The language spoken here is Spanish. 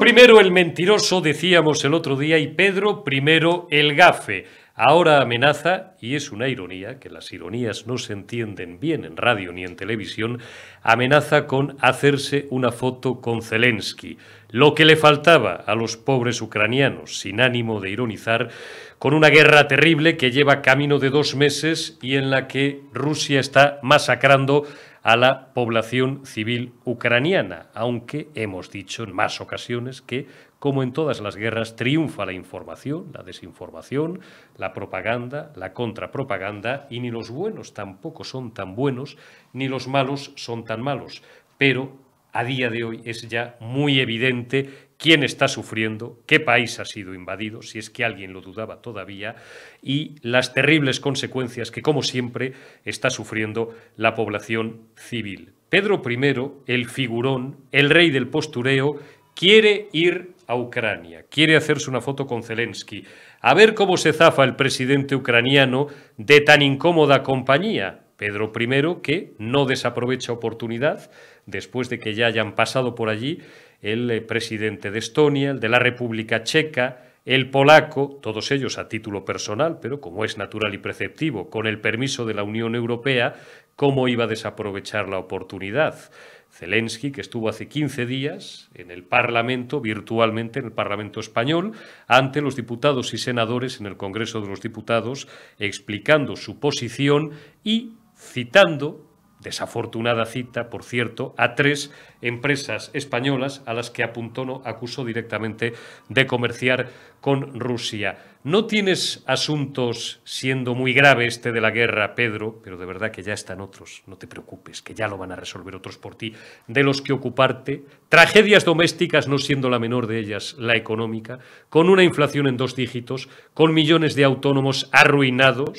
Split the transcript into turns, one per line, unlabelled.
Pedro I el mentiroso, decíamos el otro día, y Pedro I el gafe. Ahora amenaza, y es una ironía, que las ironías no se entienden bien en radio ni en televisión, amenaza con hacerse una foto con Zelensky. Lo que le faltaba a los pobres ucranianos, sin ánimo de ironizar, con una guerra terrible que lleva camino de dos meses y en la que Rusia está masacrando a la población civil ucraniana, aunque hemos dicho en más ocasiones que, como en todas las guerras, triunfa la información, la desinformación, la propaganda, la contrapropaganda, y ni los buenos tampoco son tan buenos, ni los malos son tan malos. Pero a día de hoy es ya muy evidente quién está sufriendo, qué país ha sido invadido, si es que alguien lo dudaba todavía, y las terribles consecuencias que, como siempre, está sufriendo la población civil. Pedro I, el figurón, el rey del postureo, quiere ir a Ucrania, quiere hacerse una foto con Zelensky, a ver cómo se zafa el presidente ucraniano de tan incómoda compañía, Pedro I, que no desaprovecha oportunidad después de que ya hayan pasado por allí el eh, presidente de Estonia, el de la República Checa, el polaco, todos ellos a título personal, pero como es natural y preceptivo, con el permiso de la Unión Europea, ¿cómo iba a desaprovechar la oportunidad? Zelensky, que estuvo hace 15 días en el Parlamento, virtualmente en el Parlamento español, ante los diputados y senadores en el Congreso de los Diputados, explicando su posición y citando, desafortunada cita, por cierto, a tres empresas españolas a las que Apuntono acusó directamente de comerciar con Rusia. No tienes asuntos, siendo muy grave este de la guerra, Pedro, pero de verdad que ya están otros, no te preocupes, que ya lo van a resolver otros por ti, de los que ocuparte, tragedias domésticas, no siendo la menor de ellas la económica, con una inflación en dos dígitos, con millones de autónomos arruinados,